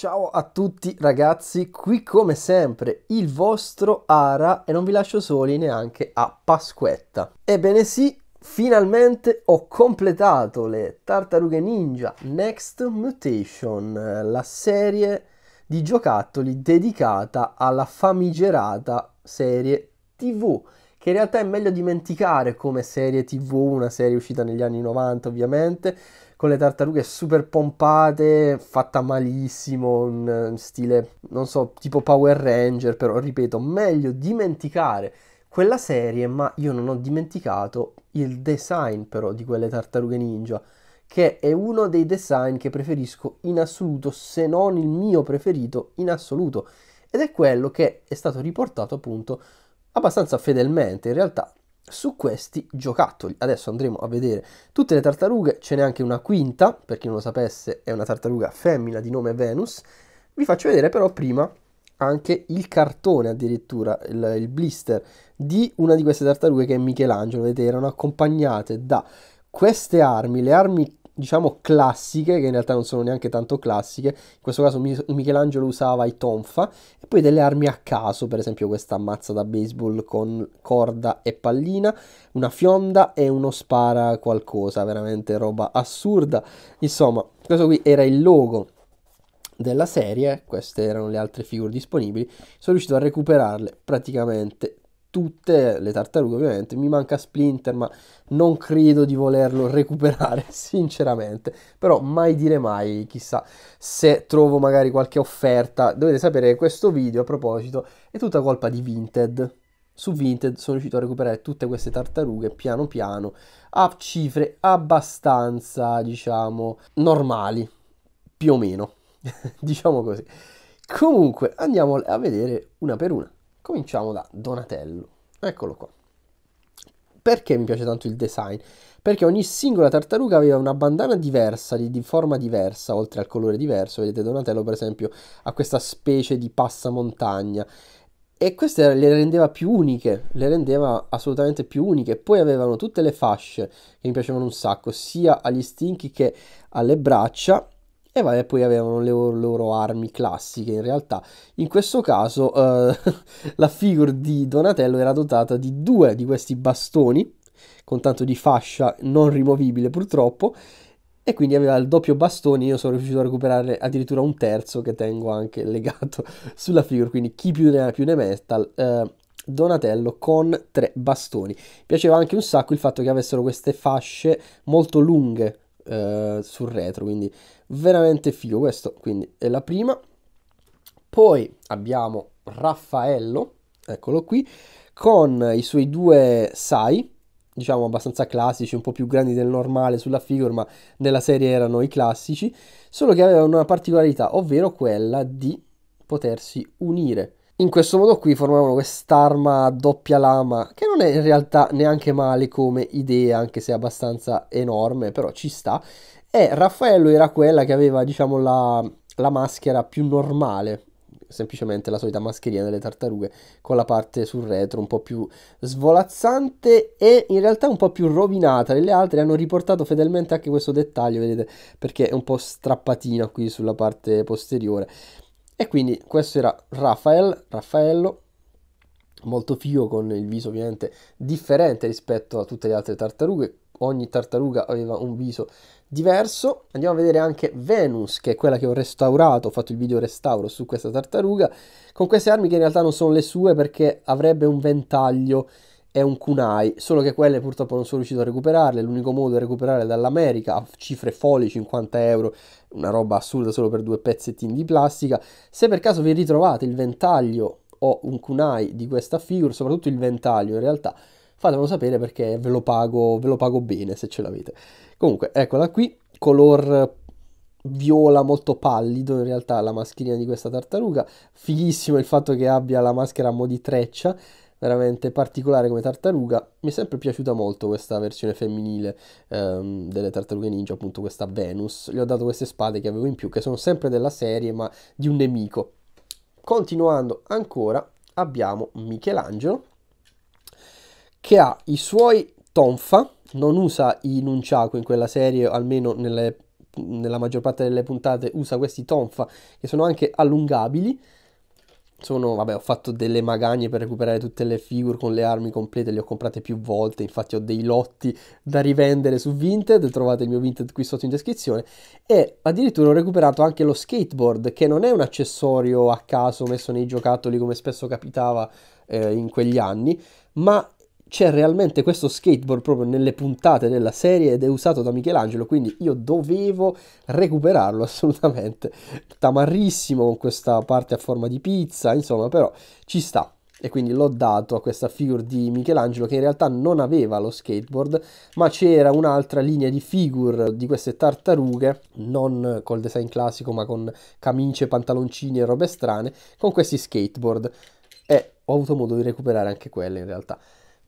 Ciao a tutti ragazzi, qui come sempre il vostro Ara e non vi lascio soli neanche a Pasquetta. Ebbene sì, finalmente ho completato le Tartarughe Ninja Next Mutation, la serie di giocattoli dedicata alla famigerata serie TV, che in realtà è meglio dimenticare come serie TV, una serie uscita negli anni 90 ovviamente, con le tartarughe super pompate, fatta malissimo, un stile, non so, tipo Power Ranger, però ripeto, meglio dimenticare quella serie, ma io non ho dimenticato il design però di quelle tartarughe ninja, che è uno dei design che preferisco in assoluto, se non il mio preferito in assoluto, ed è quello che è stato riportato appunto abbastanza fedelmente, in realtà su questi giocattoli. Adesso andremo a vedere tutte le tartarughe, ce n'è anche una quinta, per chi non lo sapesse è una tartaruga femmina di nome Venus. Vi faccio vedere però prima anche il cartone addirittura, il, il blister di una di queste tartarughe che è Michelangelo, vedete erano accompagnate da queste armi, le armi diciamo classiche, che in realtà non sono neanche tanto classiche, in questo caso Michelangelo usava i tonfa, e poi delle armi a caso, per esempio questa mazza da baseball con corda e pallina, una fionda e uno spara qualcosa, veramente roba assurda. Insomma, questo qui era il logo della serie, queste erano le altre figure disponibili, sono riuscito a recuperarle praticamente tutte le tartarughe ovviamente, mi manca Splinter ma non credo di volerlo recuperare sinceramente, però mai dire mai, chissà se trovo magari qualche offerta, dovete sapere che questo video a proposito è tutta colpa di Vinted. Su Vinted sono riuscito a recuperare tutte queste tartarughe piano piano a cifre abbastanza, diciamo, normali, più o meno, diciamo così. Comunque andiamo a vedere una per una. Cominciamo da Donatello. Eccolo qua. Perché mi piace tanto il design? Perché ogni singola tartaruga aveva una bandana diversa, di, di forma diversa, oltre al colore diverso. Vedete Donatello per esempio ha questa specie di passamontagna e queste le rendeva più uniche, le rendeva assolutamente più uniche. Poi avevano tutte le fasce che mi piacevano un sacco, sia agli stinchi che alle braccia e vabbè, poi avevano le loro, loro armi classiche in realtà. In questo caso eh, la figure di Donatello era dotata di due di questi bastoni, con tanto di fascia non rimovibile purtroppo, e quindi aveva il doppio bastone. Io sono riuscito a recuperare addirittura un terzo che tengo anche legato sulla figure. Quindi chi più ne ha più ne metta. Eh, Donatello con tre bastoni. piaceva anche un sacco il fatto che avessero queste fasce molto lunghe eh, sul retro, quindi veramente figo questo, quindi è la prima. Poi abbiamo Raffaello, eccolo qui, con i suoi due Sai, diciamo abbastanza classici, un po' più grandi del normale sulla figure, ma nella serie erano i classici, solo che avevano una particolarità, ovvero quella di potersi unire in questo modo qui formavano quest'arma a doppia lama che non è in realtà neanche male come idea anche se è abbastanza enorme però ci sta e Raffaello era quella che aveva diciamo la, la maschera più normale semplicemente la solita mascherina delle tartarughe con la parte sul retro un po' più svolazzante e in realtà un po' più rovinata delle altre hanno riportato fedelmente anche questo dettaglio vedete perché è un po' strappatina qui sulla parte posteriore e quindi questo era Rafael, Raffaello, molto figo con il viso ovviamente differente rispetto a tutte le altre tartarughe. Ogni tartaruga aveva un viso diverso. Andiamo a vedere anche Venus, che è quella che ho restaurato, ho fatto il video restauro su questa tartaruga, con queste armi che in realtà non sono le sue perché avrebbe un ventaglio è un kunai, solo che quelle purtroppo non sono riuscito a recuperarle, l'unico modo è recuperarle dall'America a cifre folli 50 euro, una roba assurda solo per due pezzettini di plastica. Se per caso vi ritrovate il ventaglio o un kunai di questa figure, soprattutto il ventaglio in realtà, fatemelo sapere perché ve lo pago, ve lo pago bene se ce l'avete. Comunque, eccola qui, color viola molto pallido in realtà la mascherina di questa tartaruga, fighissimo il fatto che abbia la maschera a mo' di treccia, veramente particolare come tartaruga. Mi è sempre piaciuta molto questa versione femminile ehm, delle tartarughe ninja, appunto questa Venus. Gli ho dato queste spade che avevo in più, che sono sempre della serie, ma di un nemico. Continuando ancora, abbiamo Michelangelo, che ha i suoi tonfa, non usa i nunchaku in quella serie, almeno nelle, nella maggior parte delle puntate usa questi tonfa, che sono anche allungabili, sono, vabbè, ho fatto delle magagne per recuperare tutte le figure con le armi complete, le ho comprate più volte, infatti ho dei lotti da rivendere su Vinted, trovate il mio Vinted qui sotto in descrizione, e addirittura ho recuperato anche lo skateboard, che non è un accessorio a caso messo nei giocattoli come spesso capitava eh, in quegli anni, ma c'è realmente questo skateboard proprio nelle puntate della serie ed è usato da Michelangelo, quindi io dovevo recuperarlo assolutamente. Tamarrissimo con questa parte a forma di pizza, insomma, però ci sta. E quindi l'ho dato a questa figure di Michelangelo che in realtà non aveva lo skateboard, ma c'era un'altra linea di figure di queste tartarughe, non col design classico, ma con camicie, pantaloncini e robe strane, con questi skateboard. E ho avuto modo di recuperare anche quelle in realtà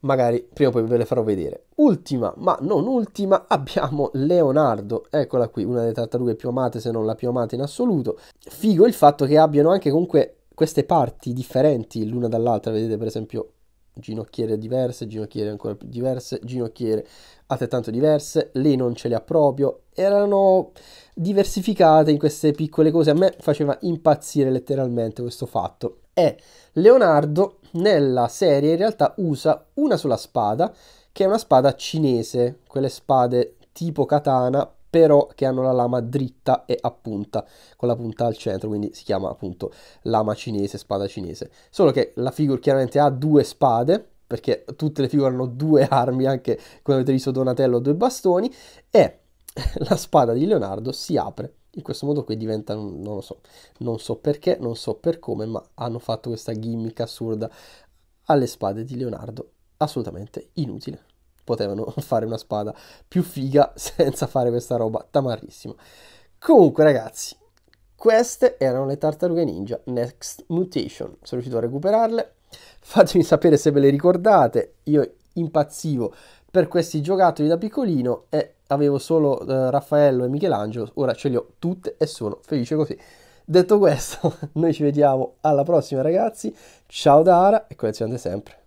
magari prima o poi ve le farò vedere. Ultima, ma non ultima, abbiamo Leonardo, eccola qui, una delle tartarughe più amate, se non la più amata in assoluto. Figo il fatto che abbiano anche comunque queste parti differenti l'una dall'altra, vedete per esempio ginocchiere diverse, ginocchiere ancora più diverse, ginocchiere altrettanto diverse, lei non ce le ha proprio, erano diversificate in queste piccole cose, a me faceva impazzire letteralmente questo fatto è Leonardo nella serie in realtà usa una sola spada, che è una spada cinese, quelle spade tipo katana, però che hanno la lama dritta e a punta, con la punta al centro, quindi si chiama appunto lama cinese, spada cinese. Solo che la figura chiaramente ha due spade, perché tutte le figure hanno due armi, anche come avete visto Donatello ha due bastoni, e la spada di Leonardo si apre in questo modo qui diventano, non lo so, non so perché, non so per come, ma hanno fatto questa gimmick assurda alle spade di Leonardo, assolutamente inutile. Potevano fare una spada più figa senza fare questa roba tamarissima. Comunque ragazzi, queste erano le tartarughe ninja Next Mutation, sono riuscito a recuperarle, fatemi sapere se ve le ricordate, io impazzivo per questi giocattoli da piccolino e avevo solo eh, Raffaello e Michelangelo, ora ce li ho tutte e sono felice così. Detto questo, noi ci vediamo alla prossima ragazzi, ciao da Ara e collezionate sempre.